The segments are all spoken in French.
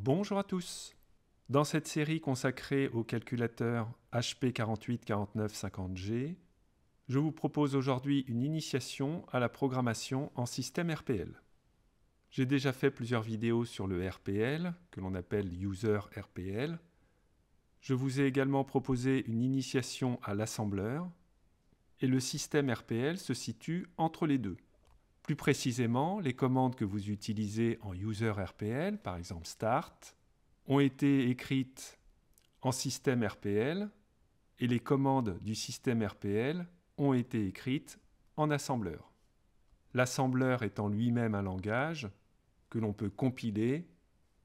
Bonjour à tous. Dans cette série consacrée au calculateur HP 484950 g je vous propose aujourd'hui une initiation à la programmation en système RPL. J'ai déjà fait plusieurs vidéos sur le RPL, que l'on appelle User RPL. Je vous ai également proposé une initiation à l'assembleur, et le système RPL se situe entre les deux plus précisément, les commandes que vous utilisez en user RPL, par exemple start, ont été écrites en système RPL et les commandes du système RPL ont été écrites en assembleur. L'assembleur étant lui-même un langage que l'on peut compiler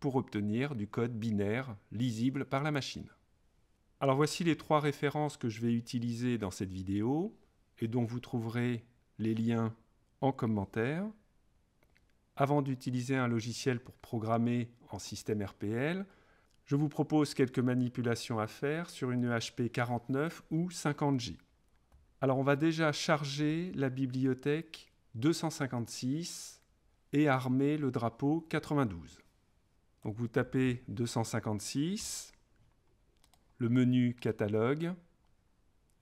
pour obtenir du code binaire lisible par la machine. Alors voici les trois références que je vais utiliser dans cette vidéo et dont vous trouverez les liens en commentaire. Avant d'utiliser un logiciel pour programmer en système RPL, je vous propose quelques manipulations à faire sur une e HP 49 ou 50J. Alors on va déjà charger la bibliothèque 256 et armer le drapeau 92. Donc vous tapez 256, le menu catalogue,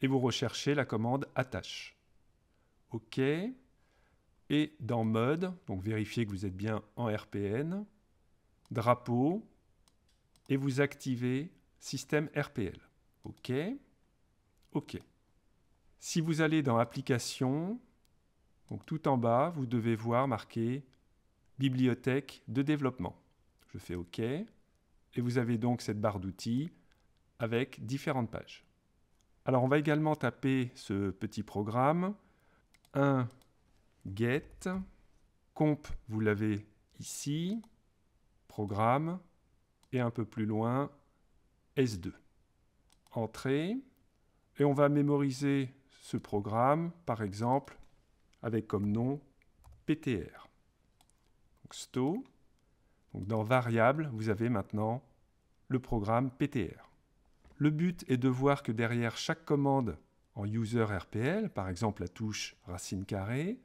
et vous recherchez la commande attache. OK. Et dans mode, donc vérifiez que vous êtes bien en RPN, drapeau, et vous activez système RPL. OK. OK. Si vous allez dans application, donc tout en bas, vous devez voir marqué bibliothèque de développement. Je fais OK. Et vous avez donc cette barre d'outils avec différentes pages. Alors on va également taper ce petit programme. 1 get, comp, vous l'avez ici, programme, et un peu plus loin, S2. Entrée, et on va mémoriser ce programme, par exemple, avec comme nom PTR. Donc, sto, dans variable, vous avez maintenant le programme PTR. Le but est de voir que derrière chaque commande en user RPL, par exemple la touche racine carrée,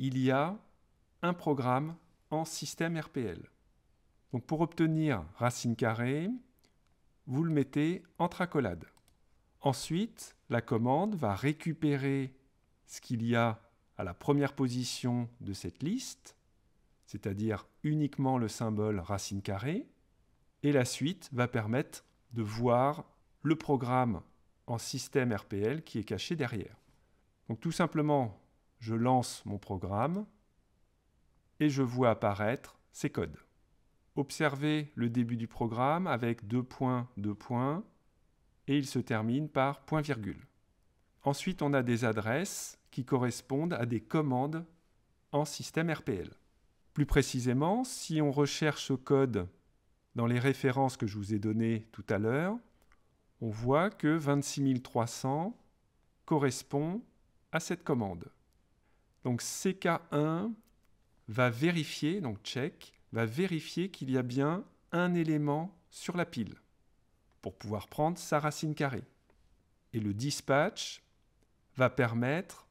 il y a un programme en système RPL. Donc pour obtenir racine carrée, vous le mettez entre tracolade. Ensuite, la commande va récupérer ce qu'il y a à la première position de cette liste, c'est-à-dire uniquement le symbole racine carrée, et la suite va permettre de voir le programme en système RPL qui est caché derrière. Donc tout simplement, je lance mon programme et je vois apparaître ces codes. Observez le début du programme avec deux points, deux points, et il se termine par point virgule. Ensuite, on a des adresses qui correspondent à des commandes en système RPL. Plus précisément, si on recherche ce code dans les références que je vous ai données tout à l'heure, on voit que 26300 correspond à cette commande. Donc CK1 va vérifier, donc check, va vérifier qu'il y a bien un élément sur la pile pour pouvoir prendre sa racine carrée. Et le dispatch va permettre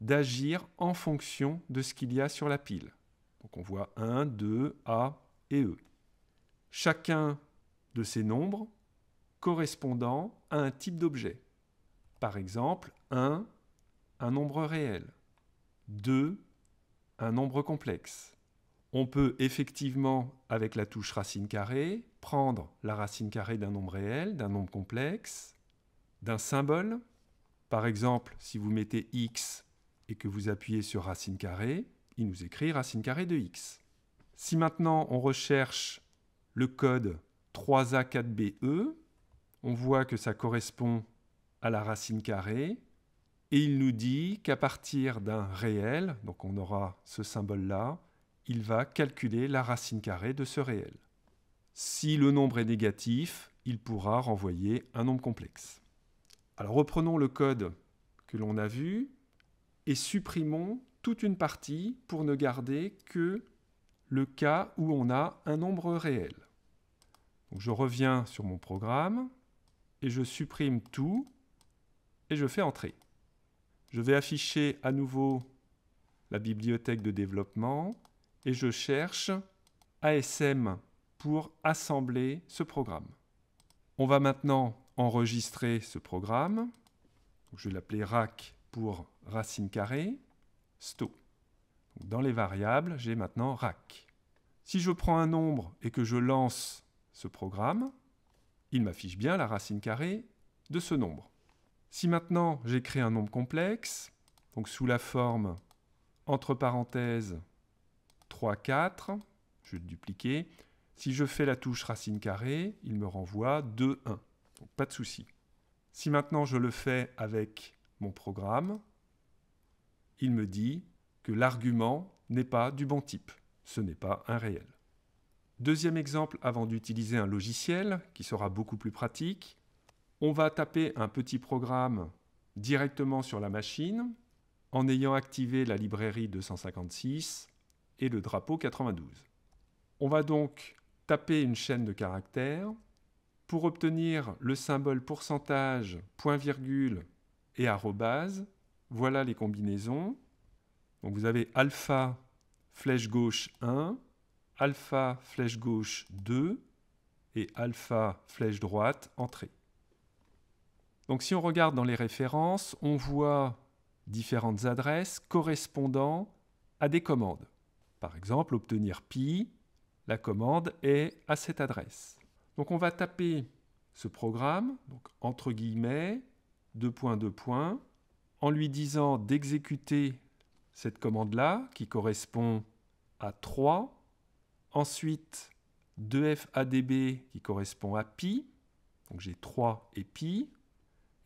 d'agir en fonction de ce qu'il y a sur la pile. Donc on voit 1, 2, A et E. Chacun de ces nombres correspondant à un type d'objet. Par exemple, 1, un nombre réel. 2 un nombre complexe. On peut effectivement, avec la touche racine carrée, prendre la racine carrée d'un nombre réel, d'un nombre complexe, d'un symbole. Par exemple, si vous mettez x et que vous appuyez sur racine carrée, il nous écrit racine carrée de x. Si maintenant on recherche le code 3a4be, e, on voit que ça correspond à la racine carrée et il nous dit qu'à partir d'un réel, donc on aura ce symbole-là, il va calculer la racine carrée de ce réel. Si le nombre est négatif, il pourra renvoyer un nombre complexe. Alors reprenons le code que l'on a vu et supprimons toute une partie pour ne garder que le cas où on a un nombre réel. Donc je reviens sur mon programme et je supprime tout et je fais entrer. Je vais afficher à nouveau la bibliothèque de développement et je cherche ASM pour assembler ce programme. On va maintenant enregistrer ce programme. Je vais l'appeler RAC pour racine carrée, sto. Dans les variables, j'ai maintenant RAC. Si je prends un nombre et que je lance ce programme, il m'affiche bien la racine carrée de ce nombre. Si maintenant j'écris un nombre complexe, donc sous la forme entre parenthèses 3, 4, je vais le dupliquer. Si je fais la touche racine carrée, il me renvoie 2, 1. Donc pas de souci. Si maintenant je le fais avec mon programme, il me dit que l'argument n'est pas du bon type. Ce n'est pas un réel. Deuxième exemple avant d'utiliser un logiciel qui sera beaucoup plus pratique. On va taper un petit programme directement sur la machine en ayant activé la librairie 256 et le drapeau 92. On va donc taper une chaîne de caractères pour obtenir le symbole pourcentage, point virgule et arrobase. Voilà les combinaisons. Donc vous avez alpha flèche gauche 1, alpha flèche gauche 2 et alpha flèche droite entrée. Donc si on regarde dans les références, on voit différentes adresses correspondant à des commandes. Par exemple, obtenir pi, la commande est à cette adresse. Donc on va taper ce programme, entre guillemets, deux points, deux points, en lui disant d'exécuter cette commande-là, qui correspond à 3, ensuite 2fadb qui correspond à pi, donc j'ai 3 et pi,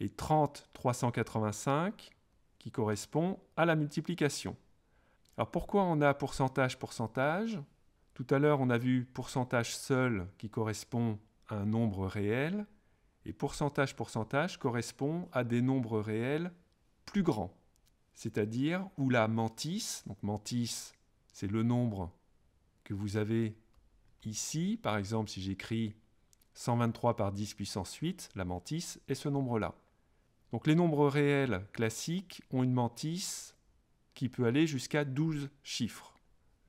et 30 385 qui correspond à la multiplication. Alors pourquoi on a pourcentage pourcentage Tout à l'heure on a vu pourcentage seul qui correspond à un nombre réel et pourcentage pourcentage correspond à des nombres réels plus grands, c'est-à-dire où la mantisse, donc mantisse c'est le nombre que vous avez ici, par exemple si j'écris 123 par 10 puissance 8, la mantisse est ce nombre-là. Donc les nombres réels classiques ont une mantisse qui peut aller jusqu'à 12 chiffres.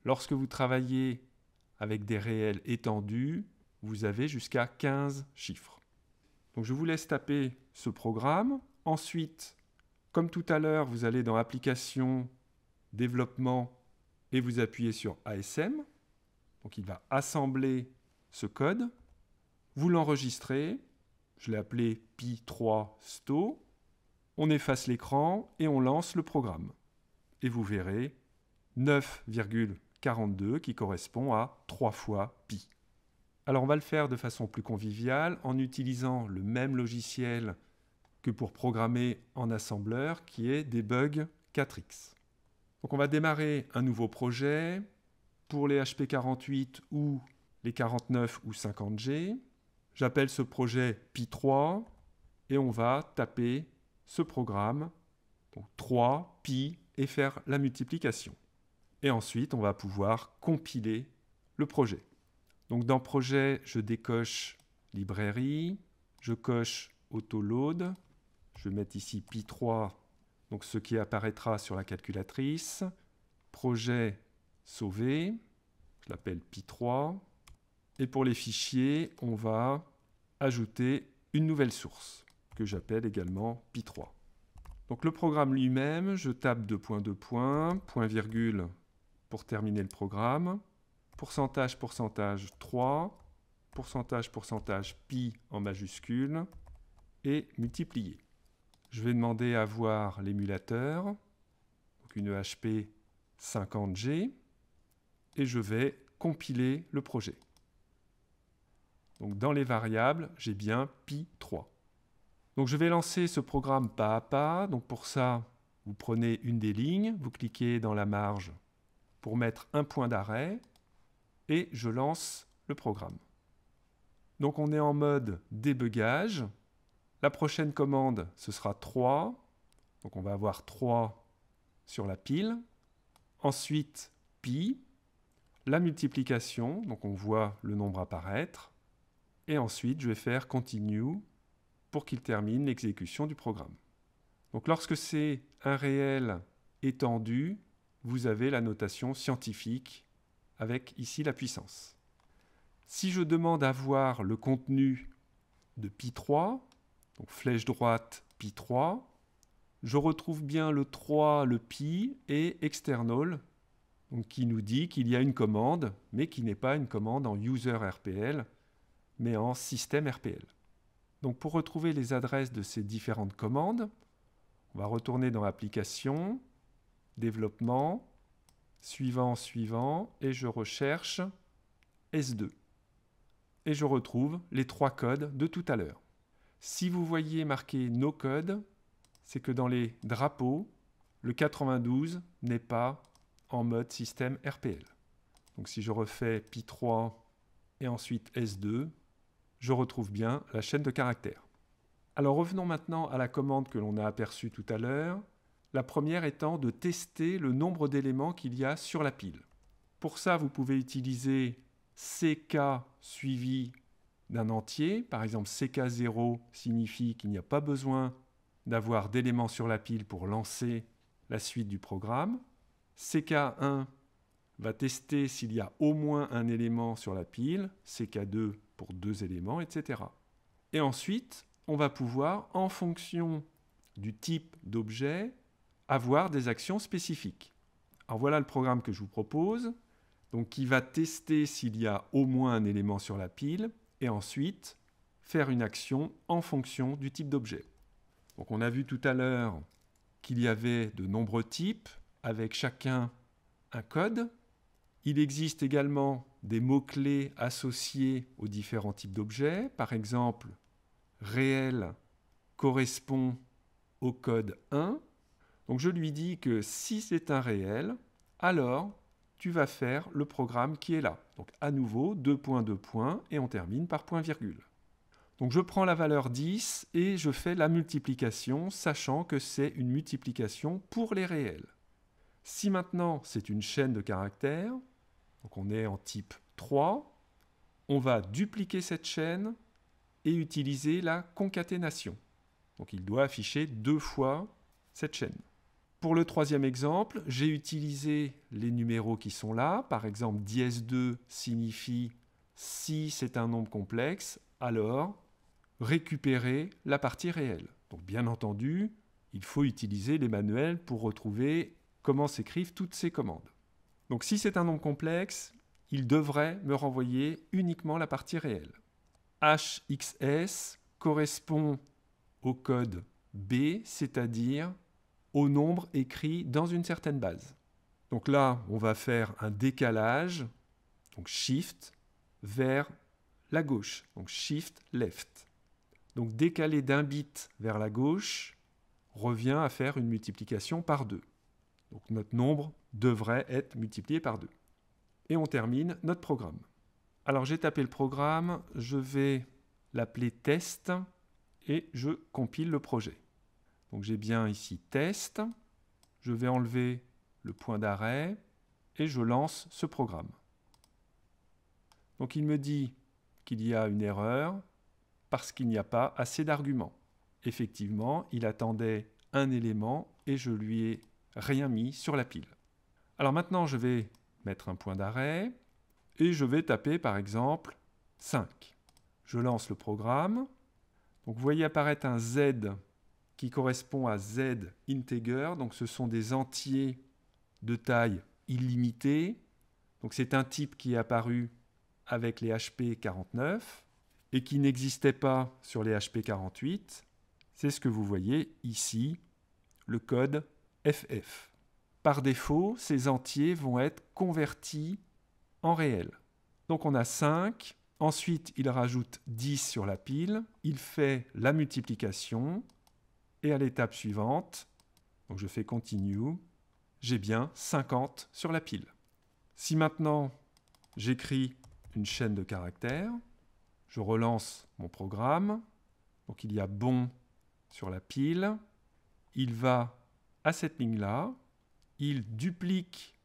Lorsque vous travaillez avec des réels étendus, vous avez jusqu'à 15 chiffres. Donc je vous laisse taper ce programme. Ensuite, comme tout à l'heure, vous allez dans Application, Développement et vous appuyez sur ASM. Donc il va assembler ce code. Vous l'enregistrez. Je l'ai appelé Pi3Sto on efface l'écran et on lance le programme. Et vous verrez 9,42 qui correspond à 3 fois pi. Alors on va le faire de façon plus conviviale en utilisant le même logiciel que pour programmer en assembleur qui est debug 4x. Donc on va démarrer un nouveau projet pour les HP48 ou les 49 ou 50G. J'appelle ce projet Pi3 et on va taper ce programme, donc 3, pi, et faire la multiplication. Et ensuite, on va pouvoir compiler le projet. Donc dans projet, je décoche librairie, je coche autoload, je vais mettre ici pi 3, donc ce qui apparaîtra sur la calculatrice, projet sauvé, je l'appelle pi 3, et pour les fichiers, on va ajouter une nouvelle source que j'appelle également pi 3. Donc le programme lui-même, je tape deux points, deux points, point virgule pour terminer le programme, pourcentage, pourcentage 3, pourcentage, pourcentage pi en majuscule, et multiplier. Je vais demander à voir l'émulateur, donc une e HP 50G, et je vais compiler le projet. Donc dans les variables, j'ai bien pi 3 je vais lancer ce programme pas à pas. Donc pour ça, vous prenez une des lignes, vous cliquez dans la marge pour mettre un point d'arrêt et je lance le programme. Donc on est en mode débugage. La prochaine commande, ce sera 3. Donc on va avoir 3 sur la pile. Ensuite, pi, la multiplication, donc on voit le nombre apparaître. Et ensuite, je vais faire continue pour qu'il termine l'exécution du programme. Donc lorsque c'est un réel étendu, vous avez la notation scientifique avec ici la puissance. Si je demande à voir le contenu de pi 3, donc flèche droite pi 3, je retrouve bien le 3, le pi et external, donc qui nous dit qu'il y a une commande, mais qui n'est pas une commande en user RPL, mais en système RPL. Donc pour retrouver les adresses de ces différentes commandes, on va retourner dans l'application, Développement, Suivant, Suivant, et je recherche S2. Et je retrouve les trois codes de tout à l'heure. Si vous voyez marqué No Code, c'est que dans les drapeaux, le 92 n'est pas en mode système RPL. Donc si je refais Pi3 et ensuite S2, je retrouve bien la chaîne de caractères. Alors revenons maintenant à la commande que l'on a aperçue tout à l'heure, la première étant de tester le nombre d'éléments qu'il y a sur la pile. Pour ça, vous pouvez utiliser CK suivi d'un entier, par exemple CK0 signifie qu'il n'y a pas besoin d'avoir d'éléments sur la pile pour lancer la suite du programme. CK1 va tester s'il y a au moins un élément sur la pile, CK2 pour deux éléments, etc. Et ensuite, on va pouvoir, en fonction du type d'objet, avoir des actions spécifiques. Alors voilà le programme que je vous propose, donc qui va tester s'il y a au moins un élément sur la pile, et ensuite faire une action en fonction du type d'objet. Donc on a vu tout à l'heure qu'il y avait de nombreux types, avec chacun un code. Il existe également des mots-clés associés aux différents types d'objets. Par exemple, réel correspond au code 1. Donc je lui dis que si c'est un réel, alors tu vas faire le programme qui est là. Donc à nouveau, 2 points, 2 points, et on termine par point virgule. Donc je prends la valeur 10 et je fais la multiplication, sachant que c'est une multiplication pour les réels. Si maintenant c'est une chaîne de caractères, donc on est en type 3. On va dupliquer cette chaîne et utiliser la concaténation. Donc il doit afficher deux fois cette chaîne. Pour le troisième exemple, j'ai utilisé les numéros qui sont là. Par exemple, dièse 2 signifie si c'est un nombre complexe, alors récupérer la partie réelle. Donc bien entendu, il faut utiliser les manuels pour retrouver comment s'écrivent toutes ces commandes. Donc si c'est un nombre complexe, il devrait me renvoyer uniquement la partie réelle. HXS correspond au code B, c'est-à-dire au nombre écrit dans une certaine base. Donc là, on va faire un décalage, donc shift, vers la gauche, donc shift left. Donc décaler d'un bit vers la gauche revient à faire une multiplication par deux. Donc notre nombre devrait être multiplié par 2. Et on termine notre programme. Alors j'ai tapé le programme, je vais l'appeler test et je compile le projet. Donc j'ai bien ici test, je vais enlever le point d'arrêt et je lance ce programme. Donc il me dit qu'il y a une erreur parce qu'il n'y a pas assez d'arguments. Effectivement, il attendait un élément et je lui ai rien mis sur la pile. Alors maintenant, je vais mettre un point d'arrêt et je vais taper par exemple 5. Je lance le programme. Donc vous voyez apparaître un Z qui correspond à Z integer. Donc ce sont des entiers de taille illimitée. Donc c'est un type qui est apparu avec les HP49 et qui n'existait pas sur les HP48. C'est ce que vous voyez ici, le code FF. Par défaut, ces entiers vont être convertis en réel. Donc on a 5, ensuite il rajoute 10 sur la pile, il fait la multiplication, et à l'étape suivante, donc je fais continue, j'ai bien 50 sur la pile. Si maintenant j'écris une chaîne de caractères, je relance mon programme, donc il y a bon sur la pile, il va cette ligne-là, il duplique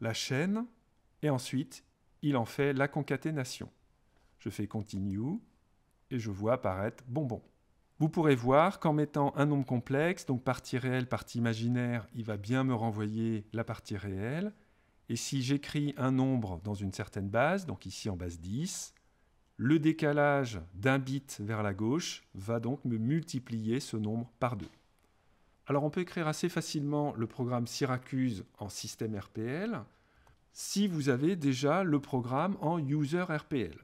la chaîne et ensuite il en fait la concaténation. Je fais continue et je vois apparaître bonbon. Vous pourrez voir qu'en mettant un nombre complexe, donc partie réelle, partie imaginaire, il va bien me renvoyer la partie réelle. Et si j'écris un nombre dans une certaine base, donc ici en base 10, le décalage d'un bit vers la gauche va donc me multiplier ce nombre par deux. Alors on peut écrire assez facilement le programme Syracuse en système RPL si vous avez déjà le programme en user RPL.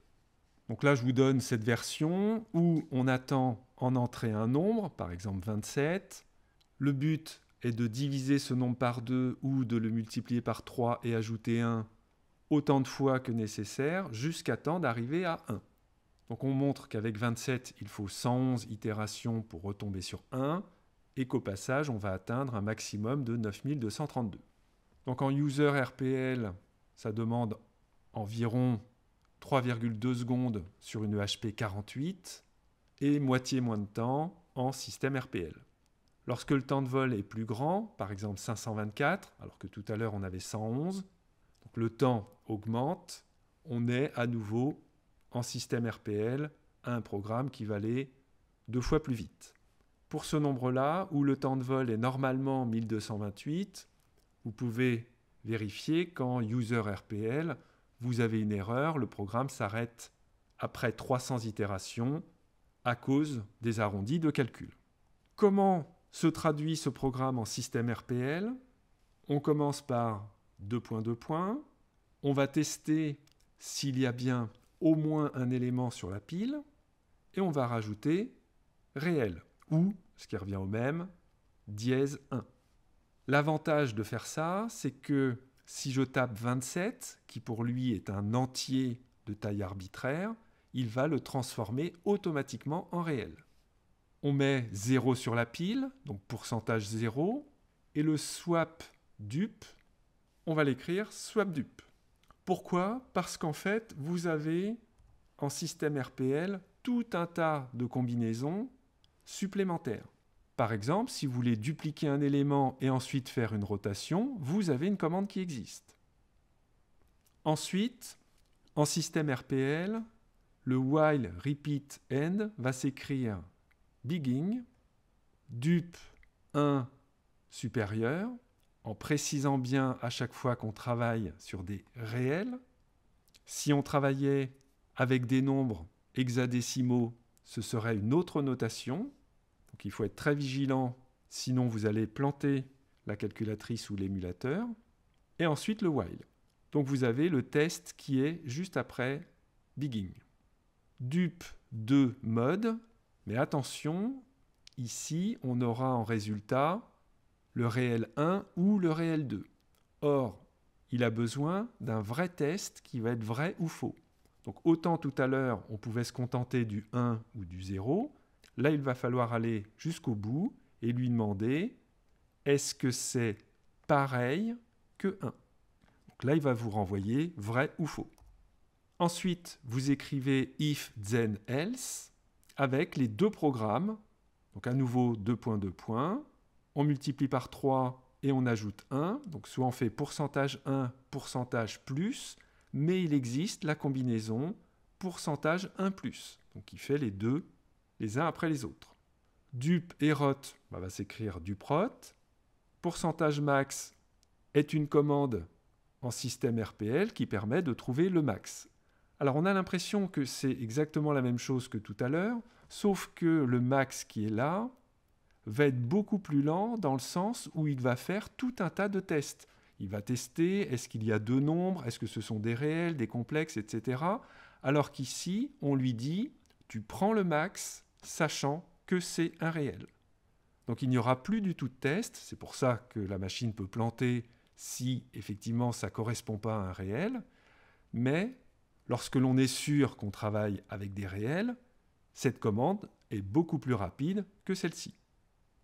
Donc là, je vous donne cette version où on attend en entrée un nombre, par exemple 27. Le but est de diviser ce nombre par 2 ou de le multiplier par 3 et ajouter 1 autant de fois que nécessaire jusqu'à temps d'arriver à 1. Donc on montre qu'avec 27, il faut 111 itérations pour retomber sur 1 et qu'au passage, on va atteindre un maximum de 9232. Donc en user RPL, ça demande environ 3,2 secondes sur une e HP 48 et moitié moins de temps en système RPL. Lorsque le temps de vol est plus grand, par exemple 524, alors que tout à l'heure on avait 111, donc le temps augmente, on est à nouveau en système RPL à un programme qui va aller deux fois plus vite pour ce nombre-là, où le temps de vol est normalement 1228, vous pouvez vérifier qu'en user RPL, vous avez une erreur, le programme s'arrête après 300 itérations à cause des arrondis de calcul. Comment se traduit ce programme en système RPL On commence par 2.2. points. On va tester s'il y a bien au moins un élément sur la pile et on va rajouter réel ou, ce qui revient au même, dièse 1. L'avantage de faire ça, c'est que si je tape 27, qui pour lui est un entier de taille arbitraire, il va le transformer automatiquement en réel. On met 0 sur la pile, donc pourcentage 0, et le swap dupe, on va l'écrire swap dupe. Pourquoi Parce qu'en fait, vous avez en système RPL tout un tas de combinaisons supplémentaires. Par exemple, si vous voulez dupliquer un élément et ensuite faire une rotation, vous avez une commande qui existe. Ensuite, en système RPL, le while repeat end va s'écrire begin dupe 1 supérieur en précisant bien à chaque fois qu'on travaille sur des réels. Si on travaillait avec des nombres hexadécimaux, ce serait une autre notation, donc il faut être très vigilant, sinon vous allez planter la calculatrice ou l'émulateur. Et ensuite le while. Donc vous avez le test qui est juste après bigging. Dupe de mode, mais attention, ici on aura en résultat le réel 1 ou le réel 2. Or, il a besoin d'un vrai test qui va être vrai ou faux. Donc autant tout à l'heure on pouvait se contenter du 1 ou du 0, Là, il va falloir aller jusqu'au bout et lui demander est-ce que c'est pareil que 1 Donc là, il va vous renvoyer vrai ou faux. Ensuite, vous écrivez if then else avec les deux programmes. Donc à nouveau 2.2 points On multiplie par 3 et on ajoute 1. Donc soit on fait pourcentage 1, pourcentage plus, mais il existe la combinaison pourcentage 1 plus. Donc il fait les deux les uns après les autres. Dup et rot bah, va s'écrire duprot. Pourcentage max est une commande en système RPL qui permet de trouver le max. Alors on a l'impression que c'est exactement la même chose que tout à l'heure, sauf que le max qui est là va être beaucoup plus lent dans le sens où il va faire tout un tas de tests. Il va tester est-ce qu'il y a deux nombres, est-ce que ce sont des réels, des complexes, etc. Alors qu'ici, on lui dit tu prends le max sachant que c'est un réel. Donc il n'y aura plus du tout de test, c'est pour ça que la machine peut planter si effectivement ça ne correspond pas à un réel, mais lorsque l'on est sûr qu'on travaille avec des réels, cette commande est beaucoup plus rapide que celle-ci.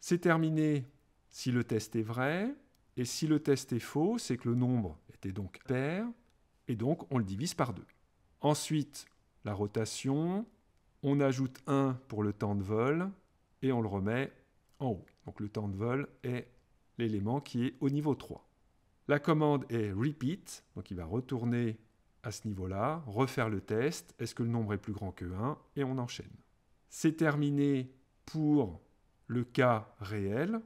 C'est terminé si le test est vrai, et si le test est faux, c'est que le nombre était donc pair, et donc on le divise par deux. Ensuite, la rotation, on ajoute 1 pour le temps de vol et on le remet en haut. Donc le temps de vol est l'élément qui est au niveau 3. La commande est repeat, donc il va retourner à ce niveau-là, refaire le test, est-ce que le nombre est plus grand que 1, et on enchaîne. C'est terminé pour le cas réel,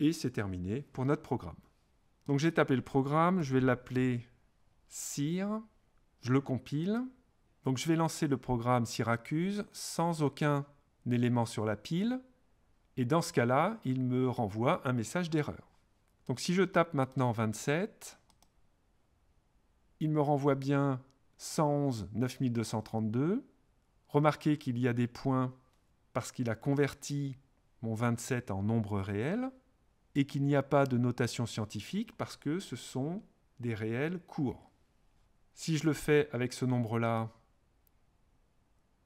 et c'est terminé pour notre programme. Donc j'ai tapé le programme, je vais l'appeler SIR, je le compile, donc je vais lancer le programme Syracuse sans aucun élément sur la pile. Et dans ce cas-là, il me renvoie un message d'erreur. Donc si je tape maintenant 27, il me renvoie bien 111 9232. Remarquez qu'il y a des points parce qu'il a converti mon 27 en nombre réel et qu'il n'y a pas de notation scientifique parce que ce sont des réels courts. Si je le fais avec ce nombre-là,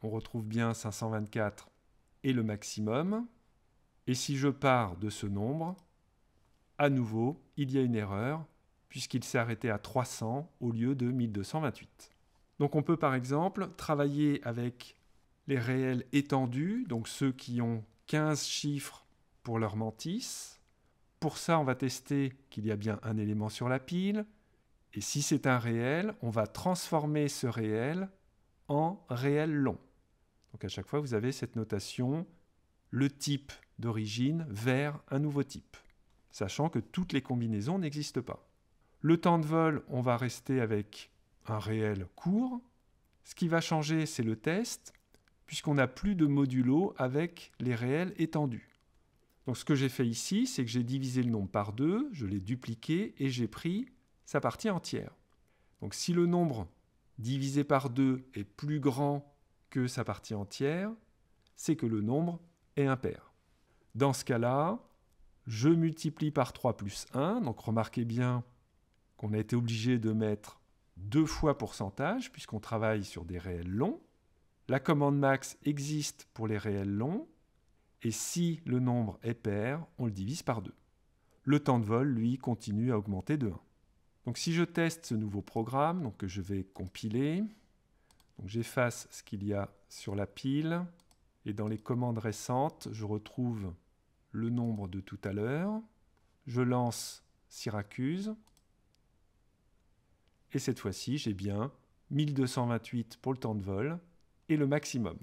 on retrouve bien 524 et le maximum. Et si je pars de ce nombre, à nouveau, il y a une erreur, puisqu'il s'est arrêté à 300 au lieu de 1228. Donc on peut par exemple travailler avec les réels étendus, donc ceux qui ont 15 chiffres pour leur mantis. Pour ça, on va tester qu'il y a bien un élément sur la pile. Et si c'est un réel, on va transformer ce réel en réel long. Donc à chaque fois, vous avez cette notation, le type d'origine vers un nouveau type, sachant que toutes les combinaisons n'existent pas. Le temps de vol, on va rester avec un réel court. Ce qui va changer, c'est le test, puisqu'on n'a plus de modulo avec les réels étendus. Donc ce que j'ai fait ici, c'est que j'ai divisé le nombre par deux, je l'ai dupliqué et j'ai pris sa partie entière. Donc si le nombre divisé par deux est plus grand que sa partie entière, c'est que le nombre est impair. Dans ce cas-là, je multiplie par 3 plus 1, donc remarquez bien qu'on a été obligé de mettre deux fois pourcentage, puisqu'on travaille sur des réels longs. La commande max existe pour les réels longs, et si le nombre est pair, on le divise par 2. Le temps de vol, lui, continue à augmenter de 1. Donc si je teste ce nouveau programme, donc que je vais compiler, j'efface ce qu'il y a sur la pile. Et dans les commandes récentes, je retrouve le nombre de tout à l'heure. Je lance Syracuse. Et cette fois-ci, j'ai bien 1228 pour le temps de vol et le maximum.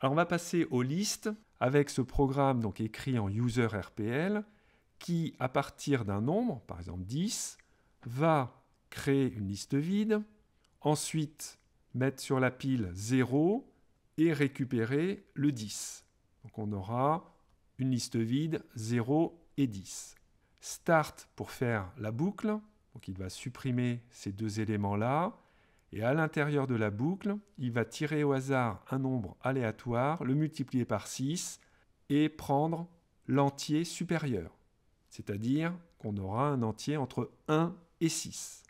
Alors on va passer aux listes avec ce programme donc écrit en user qui, à partir d'un nombre, par exemple 10, va créer une liste vide. Ensuite, mettre sur la pile 0 et récupérer le 10. Donc on aura une liste vide 0 et 10. Start pour faire la boucle, donc il va supprimer ces deux éléments-là, et à l'intérieur de la boucle, il va tirer au hasard un nombre aléatoire, le multiplier par 6, et prendre l'entier supérieur, c'est-à-dire qu'on aura un entier entre 1 et 6.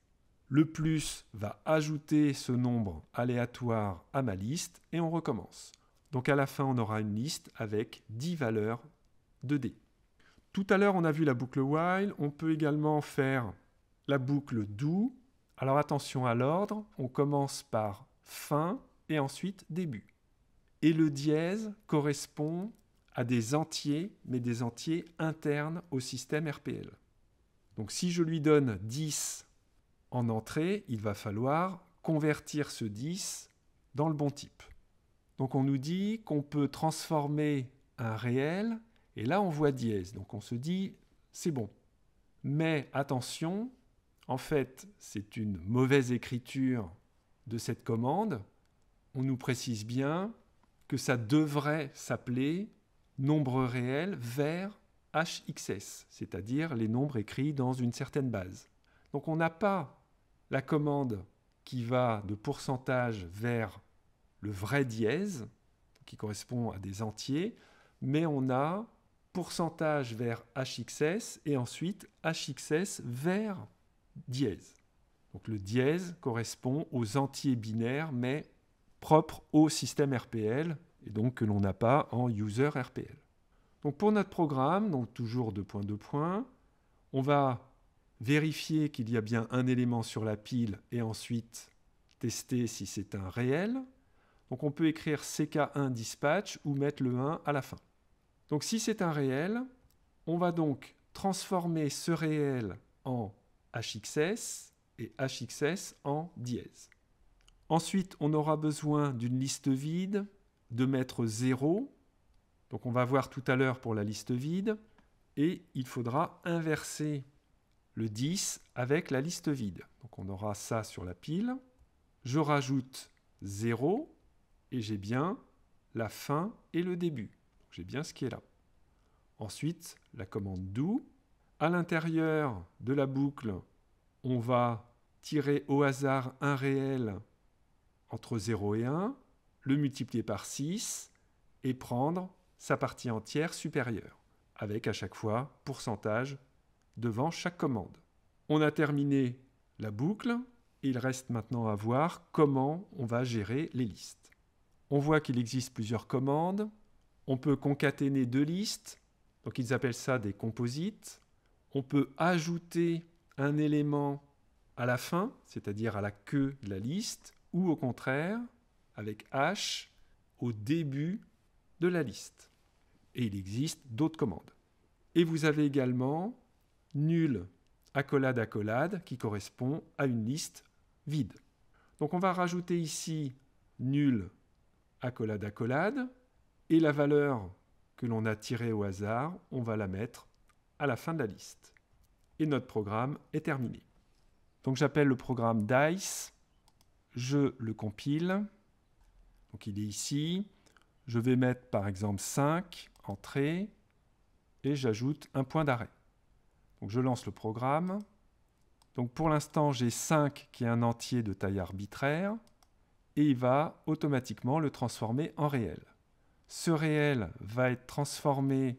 Le plus va ajouter ce nombre aléatoire à ma liste et on recommence. Donc à la fin, on aura une liste avec 10 valeurs de D. Tout à l'heure, on a vu la boucle while. On peut également faire la boucle do. Alors attention à l'ordre. On commence par fin et ensuite début. Et le dièse correspond à des entiers, mais des entiers internes au système RPL. Donc si je lui donne 10 en entrée, il va falloir convertir ce 10 dans le bon type. Donc on nous dit qu'on peut transformer un réel, et là on voit dièse, donc on se dit c'est bon. Mais attention, en fait c'est une mauvaise écriture de cette commande, on nous précise bien que ça devrait s'appeler nombre réel vers hxs, c'est-à-dire les nombres écrits dans une certaine base. Donc on n'a pas la commande qui va de pourcentage vers le vrai dièse, qui correspond à des entiers, mais on a pourcentage vers hxs et ensuite hxs vers dièse. Donc le dièse correspond aux entiers binaires, mais propres au système RPL, et donc que l'on n'a pas en user RPL. Donc pour notre programme, donc toujours deux points, on va vérifier qu'il y a bien un élément sur la pile et ensuite tester si c'est un réel. Donc on peut écrire ck1 dispatch ou mettre le 1 à la fin. Donc si c'est un réel, on va donc transformer ce réel en hxs et hxs en dièse. Ensuite, on aura besoin d'une liste vide, de mettre 0. Donc on va voir tout à l'heure pour la liste vide. Et il faudra inverser le 10 avec la liste vide. Donc on aura ça sur la pile. Je rajoute 0 et j'ai bien la fin et le début. J'ai bien ce qui est là. Ensuite, la commande do. À l'intérieur de la boucle, on va tirer au hasard un réel entre 0 et 1, le multiplier par 6 et prendre sa partie entière supérieure, avec à chaque fois pourcentage devant chaque commande. On a terminé la boucle. Il reste maintenant à voir comment on va gérer les listes. On voit qu'il existe plusieurs commandes. On peut concaténer deux listes. Donc ils appellent ça des composites. On peut ajouter un élément à la fin, c'est-à-dire à la queue de la liste, ou au contraire, avec H, au début de la liste. Et il existe d'autres commandes. Et vous avez également nul accolade accolade qui correspond à une liste vide. Donc on va rajouter ici nul accolade accolade et la valeur que l'on a tirée au hasard, on va la mettre à la fin de la liste. Et notre programme est terminé. Donc j'appelle le programme DICE, je le compile, donc il est ici, je vais mettre par exemple 5, entrée, et j'ajoute un point d'arrêt je lance le programme. Donc pour l'instant, j'ai 5 qui est un entier de taille arbitraire et il va automatiquement le transformer en réel. Ce réel va être transformé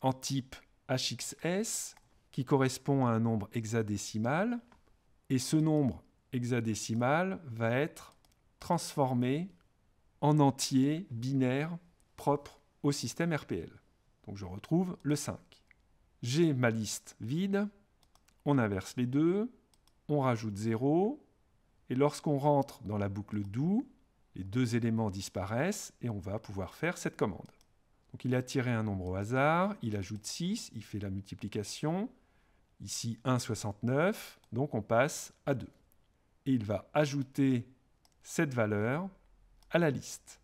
en type HXS qui correspond à un nombre hexadécimal et ce nombre hexadécimal va être transformé en entier binaire propre au système RPL. Donc je retrouve le 5. J'ai ma liste vide. On inverse les deux. On rajoute 0. Et lorsqu'on rentre dans la boucle do, les deux éléments disparaissent et on va pouvoir faire cette commande. Donc il a tiré un nombre au hasard, il ajoute 6, il fait la multiplication. Ici 1,69, donc on passe à 2. Et il va ajouter cette valeur à la liste.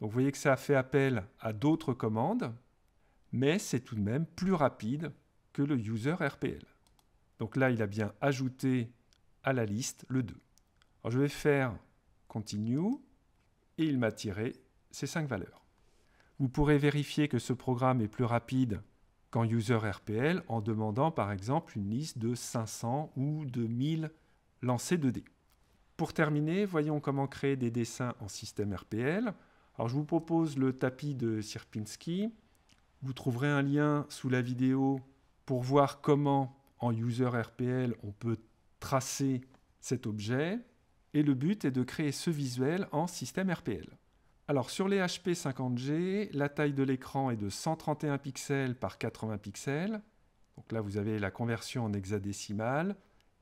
Donc vous voyez que ça a fait appel à d'autres commandes mais c'est tout de même plus rapide que le user RPL. Donc là, il a bien ajouté à la liste le 2. Alors je vais faire continue et il m'a tiré ces 5 valeurs. Vous pourrez vérifier que ce programme est plus rapide qu'en user RPL en demandant par exemple une liste de 500 ou de 1000 lancés de dés. Pour terminer, voyons comment créer des dessins en système RPL. Alors je vous propose le tapis de Sierpinski. Vous trouverez un lien sous la vidéo pour voir comment en user RPL on peut tracer cet objet. Et le but est de créer ce visuel en système RPL. Alors sur les HP 50G, la taille de l'écran est de 131 pixels par 80 pixels. Donc là vous avez la conversion en hexadécimal.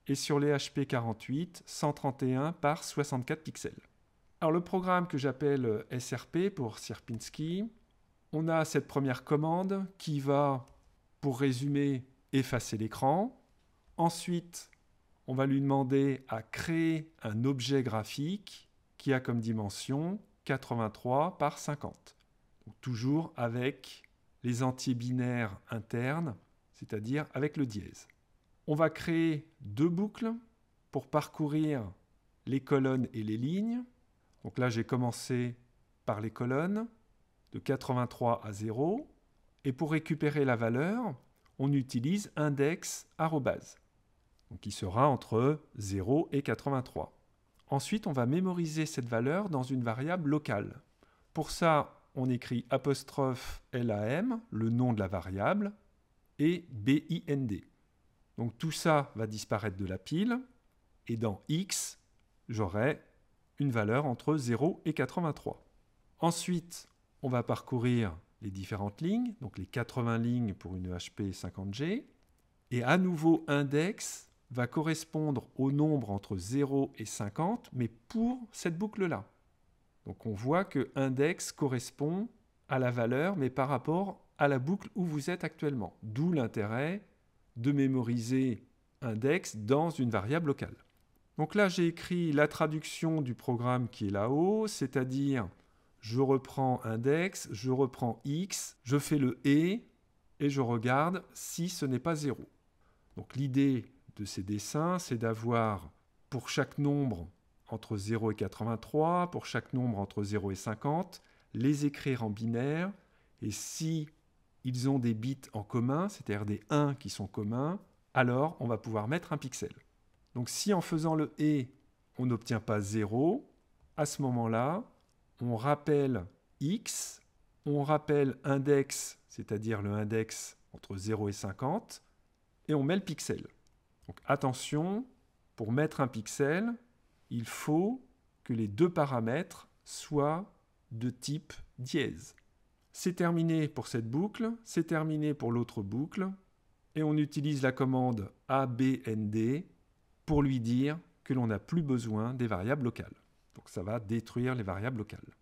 Et sur les HP 48, 131 par 64 pixels. Alors le programme que j'appelle SRP pour Sierpinski, on a cette première commande qui va, pour résumer, effacer l'écran. Ensuite, on va lui demander à créer un objet graphique qui a comme dimension 83 par 50. toujours avec les entiers binaires internes, c'est-à-dire avec le dièse. On va créer deux boucles pour parcourir les colonnes et les lignes. Donc là, j'ai commencé par les colonnes de 83 à 0. Et pour récupérer la valeur, on utilise index arrobase, qui sera entre 0 et 83. Ensuite, on va mémoriser cette valeur dans une variable locale. Pour ça, on écrit apostrophe LAM, le nom de la variable, et BIND. Donc tout ça va disparaître de la pile, et dans X, j'aurai une valeur entre 0 et 83. Ensuite, on va parcourir les différentes lignes, donc les 80 lignes pour une e HP 50G, et à nouveau index va correspondre au nombre entre 0 et 50, mais pour cette boucle-là. Donc on voit que index correspond à la valeur, mais par rapport à la boucle où vous êtes actuellement. D'où l'intérêt de mémoriser index dans une variable locale. Donc là, j'ai écrit la traduction du programme qui est là-haut, c'est-à-dire je reprends index, je reprends x, je fais le et, et je regarde si ce n'est pas 0. Donc l'idée de ces dessins, c'est d'avoir pour chaque nombre entre 0 et 83, pour chaque nombre entre 0 et 50, les écrire en binaire, et si ils ont des bits en commun, c'est-à-dire des 1 qui sont communs, alors on va pouvoir mettre un pixel. Donc si en faisant le et, on n'obtient pas 0, à ce moment-là, on rappelle x, on rappelle index, c'est-à-dire le index entre 0 et 50, et on met le pixel. Donc attention, pour mettre un pixel, il faut que les deux paramètres soient de type dièse. C'est terminé pour cette boucle, c'est terminé pour l'autre boucle, et on utilise la commande abnd pour lui dire que l'on n'a plus besoin des variables locales. Donc ça va détruire les variables locales.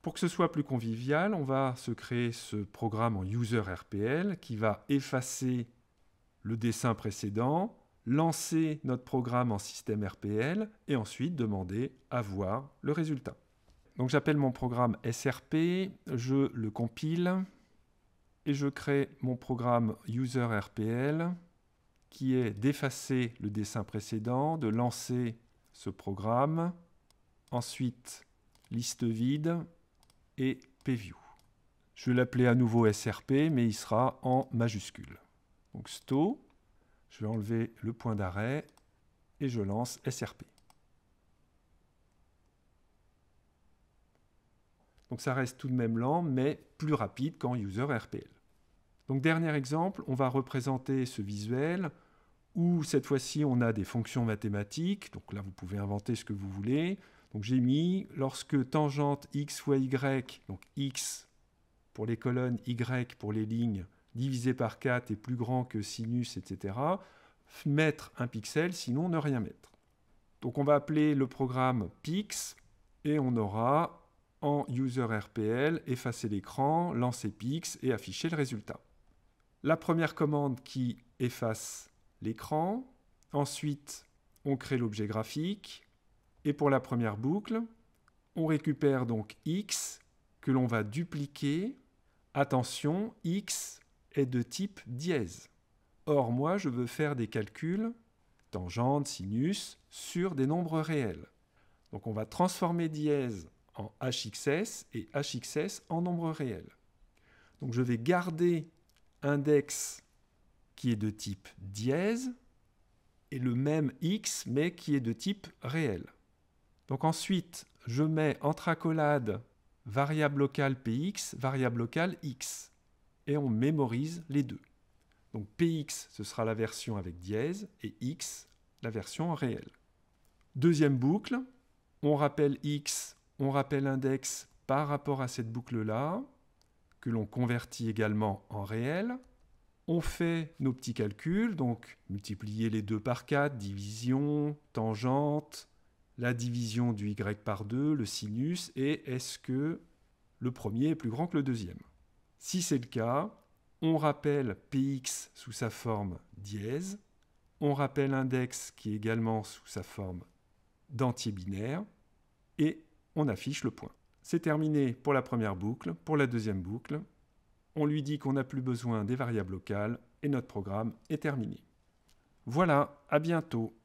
Pour que ce soit plus convivial, on va se créer ce programme en user RPL qui va effacer le dessin précédent, lancer notre programme en système RPL et ensuite demander à voir le résultat. Donc j'appelle mon programme SRP, je le compile et je crée mon programme UserRPL qui est d'effacer le dessin précédent, de lancer ce programme, ensuite liste vide et pview. Je vais l'appeler à nouveau SRP, mais il sera en majuscule. Donc sto, je vais enlever le point d'arrêt et je lance SRP. Donc ça reste tout de même lent, mais plus rapide qu'en user RPL. Donc dernier exemple, on va représenter ce visuel où cette fois-ci on a des fonctions mathématiques, donc là vous pouvez inventer ce que vous voulez, donc j'ai mis lorsque tangente x fois y, donc x pour les colonnes, y pour les lignes, divisé par 4 est plus grand que sinus, etc., mettre un pixel, sinon ne rien mettre. Donc on va appeler le programme pix et on aura en user RPL effacer l'écran, lancer pix et afficher le résultat. La première commande qui efface l'écran, ensuite on crée l'objet graphique, et pour la première boucle, on récupère donc x que l'on va dupliquer. Attention, x est de type dièse. Or, moi, je veux faire des calculs tangente, sinus, sur des nombres réels. Donc on va transformer dièse en hxs et hxs en nombre réel. Donc je vais garder index qui est de type dièse et le même x mais qui est de type réel. Donc ensuite, je mets entre accolades variable locale px, variable locale x. Et on mémorise les deux. Donc px, ce sera la version avec dièse, et x, la version en réel. Deuxième boucle, on rappelle x, on rappelle index par rapport à cette boucle-là, que l'on convertit également en réel. On fait nos petits calculs, donc multiplier les deux par 4, division, tangente, la division du y par 2, le sinus, et est-ce que le premier est plus grand que le deuxième Si c'est le cas, on rappelle px sous sa forme dièse, on rappelle index qui est également sous sa forme d'entier binaire, et on affiche le point. C'est terminé pour la première boucle, pour la deuxième boucle, on lui dit qu'on n'a plus besoin des variables locales, et notre programme est terminé. Voilà, à bientôt.